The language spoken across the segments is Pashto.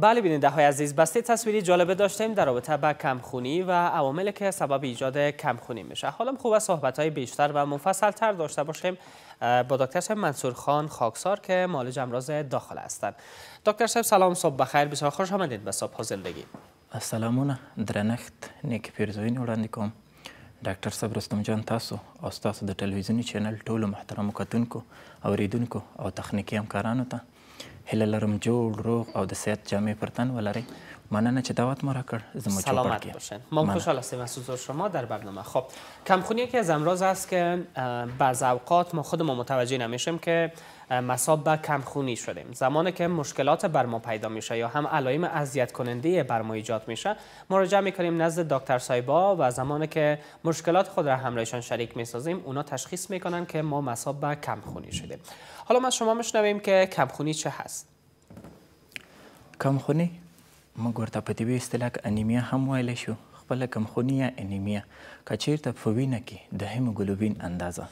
بله بیننده های عزیز بسته تصویری جالبه داشتیم در رابطه با کمخونی و عوامل که سبب ایجاد کمخونی میشه حالا خوب صحبت های بیشتر و مفصل تر داشته باشیم با دکتر شب منصور خان خاکسار که مالج امراض داخل هستند دکتر شب سلام صبح بخیر بسیار خوش آمدید به صبح زندگی سلامونه درنخت نیک پیرزوین وړاندې دکتر دکتر صاحب رستم جان تاسو او ستاسو د تلویزیون چینل ټولو محترمو کتونکو اوریدونکو او تخنیکی همکارانو ته هله لرم جوړ روغ او د صحت جامې پرتن تن ولرئ مننه چې دعوت ما را زما ما خوشحال استیم از شما در برنامه خب کمخونی یکی از امروز است که بعض اوقات ما ما متوجه نمیشیم که مصاب به کمخونی شدیم زمانی که مشکلات بر ما پیدا میشه یا هم علائم اذیت کننده بر ما ایجاد میشه مراجعه میکنیم نزد دکتر سایبا و زمانی که مشکلات خود را همراهشان شریک میسازیم اونا تشخیص میکنن که ما مصاب به کمخونی شدیم حالا ما شما میشنویم که کمخونی چه هست کمخونی ما گورتا په اصطلاح انیمیا هم ویلی شو خپل کمخونی یا انیمیا که چیرته فوینه کی کې د اندازه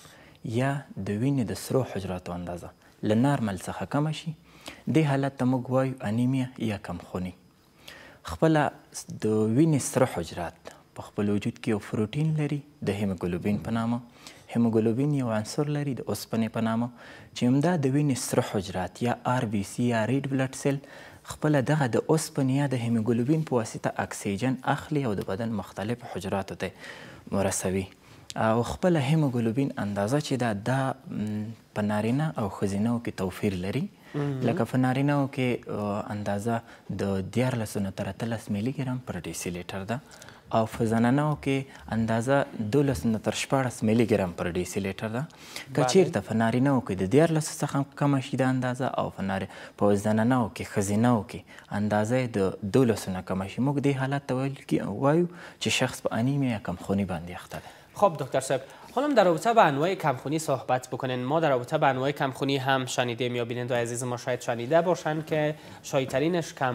یا د وینې د سرو حجراتو اندازه له نارمل څخه کم شي دې حالت ته موږ وایو انیمیا یا کمخونی خپل د وینې سره حجرات په خپل وجود کې یو پروتین لري د هیموګلوبین په نامه هیموګلوبین یو عنصر لري د اوسپنې په نامه چې همدا د وینې سره حجرات یا آر بی سی یا ریډ بلډ سیل خپل دغه د اوسپنې یا د هیموګلوبین په واسطه اکسیجن اخلي او د بدن مختلف حجراتو ته مرسوي او خپل هیموګلوبین اندازه چې دا دا په نارینه او ښځینه کې توفیر لري لکه په نارینه کې اندازه د 14 نه تر 13 ملي ګرام پر ډیسیلیټر ده او فزنانه کې اندازه 12 نه تر 14 ملي ګرام پر ډیسیلیټر ده کچیر ته فنارینه کې د 14 څخه کم شي د اندازه او فنار په زنانه کې خزینه کې اندازه د 12 نه کم شي موږ د حالت تول کې وایو چې شخص په انیمیا کم خونی باندې اخته ده خب دکتر صاحب حالا در رابطه به انواع کمخونی صحبت بکنین ما در رابطه به انواع کمخونی هم شنیدیم یا و عزیز ما شاید شنیده باشن که شایترینش کم،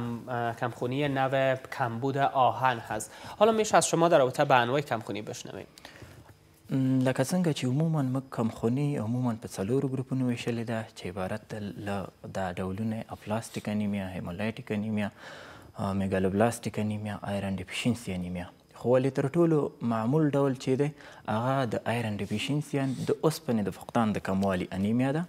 کمخونی نو کمبود آهن هست حالا میشه از شما در رابطه به انواع کمخونی بشنویم لکه څنګه چې عموما موږ کمخونی عموما په څلورو ګروپونو ویشلې ده چې عبارت ډولونه اپلاستیک انیمیا هیمولایټیک انیمیا میګالوبلاستیک انیمیا ایرن انیمیا خو ولې تر ټولو معمول ډول چې دی هغه د ایرن ډیفیشنسي د اوسپنې د فقدان د کموالي انیمیا ده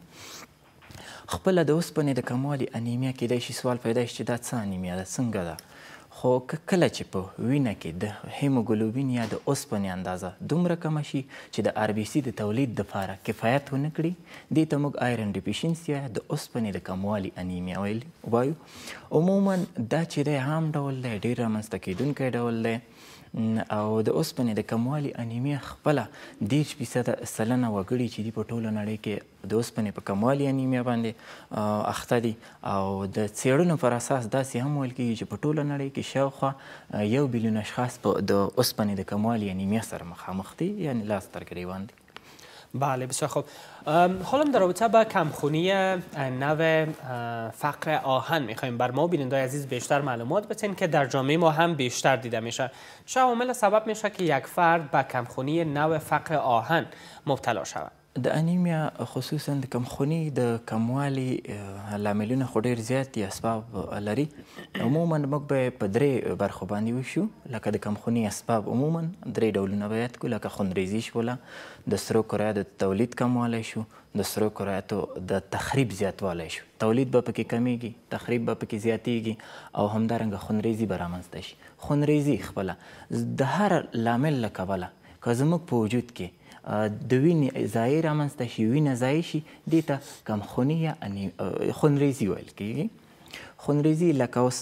خپل د اوسپنې د کموالي انیمیا کې د شي سوال پیدا شي چې دا څه انیمیا ده څنګه ده خو کله چې په وینه کې د هیموګلوبین یا د اوسپنې اندازه دومره کم شي چې د آر بی سی د تولید لپاره کفایت ونه کړي دې ته موږ ایرن ډیفیشنسي د اوسپنې د کموالي انیمیا وایو عموما دا چې د عام ډول دی ډیر رامنځته کیدونکی ډول دی او د اوسپنې د کموالي انیمیا خپله دیرش فیصده سلنه وګړي چې دي په ټوله نړۍ کې د اوسپنې په کموالي انیمیا باندې اخته دي او د څېړنو پر اساس داسې هم ویل کېږي چې په ټوله نړۍ کې شاوخوا یو بلیون اشخاص په د اوسپنې د کموالي انیمیا سره مخامخ دي یعنې لاس تر ګریوان دي بله بسیار خوب حالا در رابطه با کمخونی نو فقر آهن میخوایم بر ما بیننده عزیز بیشتر معلومات بتین که در جامعه ما هم بیشتر دیده میشه چه عوامل سبب میشه که یک فرد به کمخونی نو فقر آهن مبتلا شود د انیمیا خصوصا د کمخونی د کموالي لاملونه خو ډیر زیات دي اسباب لري عموما موږ به په درې برخو باندې وشو لکه د کمخونی اسباب عموما درې ډولونه به یاد کړو لکه خونریزي شوله د سرو کرایه د تولید کموالی شو د سرو کرایاتو د تخریب زیاتوالی شو تولید به پکې کمیږي تخریب به پکې زیاتیږي او همدارنګه خونریزي به رامنځته شي خونریزي خپله د هر لامل له کبله که زموږ په وجود کې د وینې ضایع رامنځته شي وینه ضایع شي دې ته کمخوني یا خونریزي ویل کیږي خونریزي لکه اوس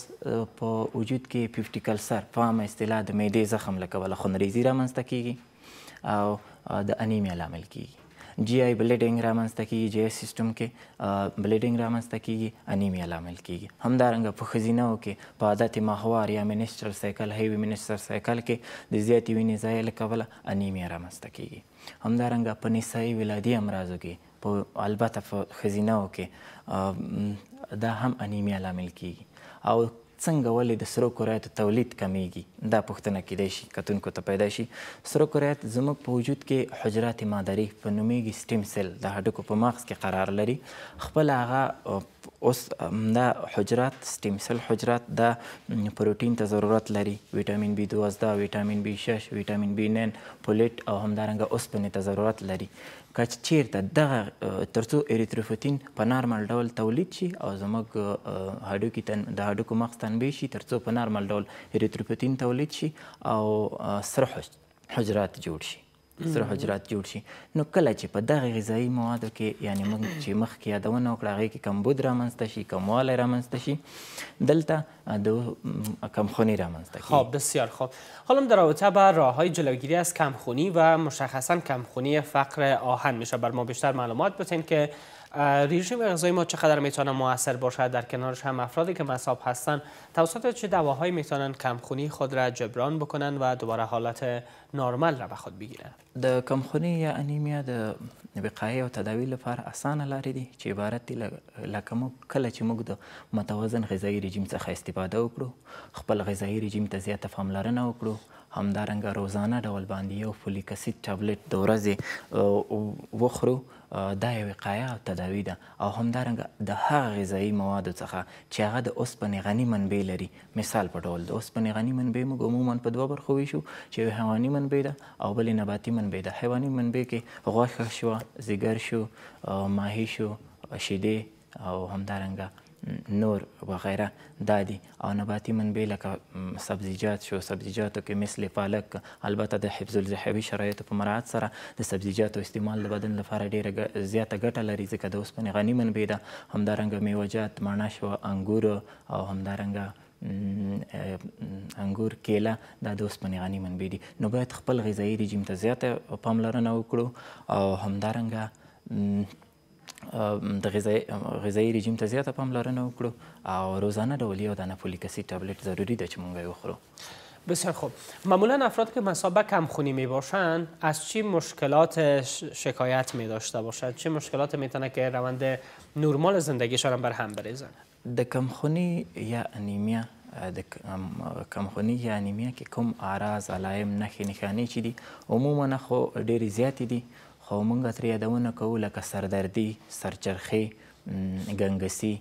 په وجود کې پیپټیکل سر په عامه اصطلاح د معدې زخم لکه ولا خونریزي رامنځته کیږي او د انیمیا لامل کیږي جی آی بلیډینګ رامنځته کیږي جی آی سیستم کې بلیډینګ رامنځته کیږي انیمیا لامل کیږي همدارنګه په ښځینه کې په عادت ماهوار یا منسټرل سایکل هیوی منسټرل سایکل کې د زیاتې وینې ځای له کبله انیمیا رامنځته کیږي همدارنګه په نسایي ولادي امراضو کې په البته په ښځینه کې دا هم انیمیا لامل کیږي او څنګه ولې د سرو کرویاتو تولید کمیږي دا پوښتنه کیدای شي کتونکو ته پیدا شي سرو کرویات زموږ په وجود کې حجرات مادري په نومیږي سټیم سیل د هډوکو په مغز کې قرار لري خپل هغه اوس دا حجرات سټیم سیل حجرات دا پروټین ته ضرورت لري ویټامین بی 12 ویټامین بی 6 ویټامین بی 9 پولیټ او همدارنګه اوسپنې ته ضرورت لري چې چیرته دغه ترڅو اریتروفوتین په نارمل ډول تولید شي او زموږ هډوکي تن د هډوکو مغز تنبیه شي ترڅو په نارمل ډول اریتروفوتین تولید شي او سره حجرات جوړ شي سره حجرات جوړ شي نو کله چې په دغه غذایي موادو کې یعنی موږ چې مخکې یادونه وکړه هغې کې کمبود رامنځته شي کموالی رامنځته شي دلته د کمخونی رامنځته کیږي خب بسیار خب حالا در رابطه با راه های جلوگیری از کمخونی و مشخصا کمخونی فقر آهن میشه بر ما بیشتر معلومات بتین که رژیم غذایی ما چقدر میتونه موثر باشد در کنارش هم افرادی که مصاب هستند توسط چه دواهایی میتونن کمخونی خود را جبران بکنن و دوباره حالت نرمال را به خود بگیرن د کمخونی یا انیمیا د وقایه او تداوی لپاره اسانه لارې دي چې عبارت دي لکه موږ کله چې موږ د متوازن غذایی رژیم څخه استفاده وکړو خپل غذایی رژیم ته زیاته پاملرنه وکړو همدارنګه روزانه ډول باندې یو فولیک اسید ټابلیټ د ورځې وخورو دا یو وقایه او تداوی ده او همدارنګه د هغه غذایي موادو څخه چې هغه د اوسپنې غني منبع لري مثال په ډول د اوسپنې غني منبع موږ عموما په دوه برخو ویشو چې یو حیواني منبع ده او بلې نباتي منبع ده حیواني منبع کې غوښه شوه ځیګر شو ماهي شو شیدې او همدارنګه نور وغیره دا دي او نباتي منبع لکه سبزیجات شو سبزیجاتو کې مثل پالک البته د حفظ الصحوي شرایطو په مراعات سره د سبزیجاتو استعمال د بدن لپاره ډیره زیاته ګټه لري ځکه د اوسپنې غني منبع ده همدارنګه میوهجات مڼه شوه انګور او همدارنګه انګور کیله دا د اوسپنې غني منبع دي نو باید خپل غذایي رژیم ته زیاته پاملرنه وکړو او همدارنګه د غذای غذایی رژیم ته زیاته پاملرنه وکړو او روزانه ډول یو دانه فولیک اسید تابلت ضروری ده چې مونږ یې وخورو بسیار خوب معمولا افراد که مصاب کمخونی می باشند از چی مشکلات شکایت می داشته باشند چه مشکلات میتونه که روند نرمال زندگیشان هم بر هم بریزن د کمخونی یا انیمیا د کمخونی یا انیمیا کې کوم اعراض علایم نښې نښانې چې دي عموما خو ډېرې زیاتې دي خو موږ ترې یادونه کوو لکه سردردي سرچرخي ګنګسي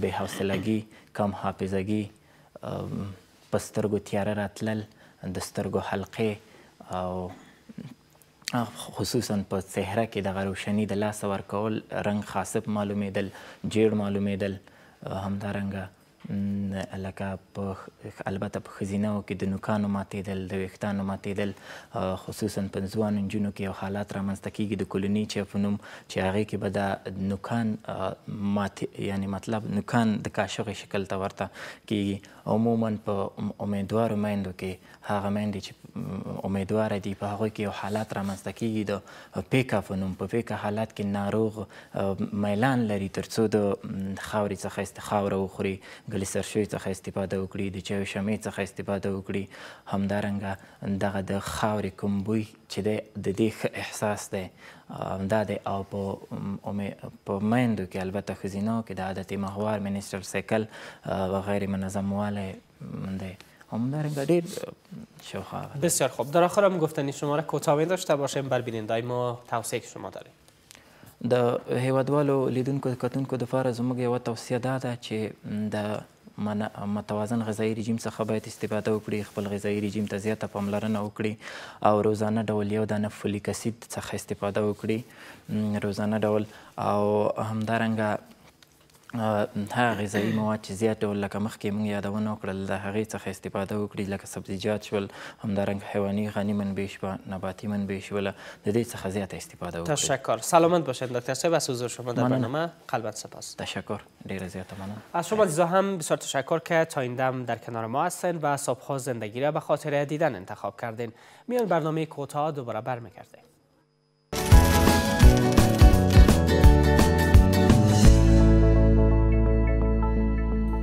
بې حوصلګي کم حافظګي په سترګو تیاره راتلل د سترګو حلقې او خصوصا په صحرا کې د روشنی د لاسه ورکول رنګ خاصب معلومېدل جیړ معلومېدل همدارنګه لکه په البته په خزینه او کې د نوکانو ماتېدل د وېښتانو ماتېدل خصوصا په ځوان نجونو کې یو حالات رامنځته کیږي د کولونی چې په نوم چې هغې کې به دا نوکان مات یعنی مطلب نوکان د کاشغې شکل ته ورته کیږي عموما په امیدوارو میندو کې هغه میندې چې امیدواره دي په هغوی کې یو حالات رامنځته کیږي د پیکا په نوم په پیکا حالات کې ناروغ میلان لري تر څو د خاورې څخه خاوره وخوري له سرشوي څخه استفاده وکړي د چایو شمې څخه استفاده وکړي همدارنګه دغه د خاورې کوم بوی چې دی د دې ښه احساس دی دا دی او په په میندو کې البته ښځینو کې د عادت محور منسټر سیکل وغیر منظم والی دی همدارنگه دیر شوخه بسیار خوب در آخر هم گفتنی شما را کوتاوین داشته باشیم بر بیننده ما توصیه که شما داریم د هیوادوالو لیدونکو کتونکو د فار زموږ یو توصیه دا ده چې د متوازن غذایی رژیم څخه باید استفاده وکړي خپل غذایی رژیم ته زیاته پاملرنه وکړي او روزانه ډول یو دانه فولیک اسید څخه استفاده وکړي روزانه ډول او همدارنګه هغه غذایي مواد چې زیات ډول لکه مخکې مونږ یادونه وکړل د هغې څخه استفاده وکړي لکه سبزیجات شول همدارنګ حیواني غني منبع شوه نباتي منبع شوله د دې څخه زیاته استفاده وکړي تشکر سلامت باشد دکتر صاحب از حضور شما در برنامه قلبت سپاس تشکر ډیر زیات ممنون از شما عزیزا هم بسیار تشکر که تا این دم در کنار ما هستین و صبحها زندگی را به خاطر دیدن انتخاب کردین میان برنامه کوتاه دوباره برمیگردیم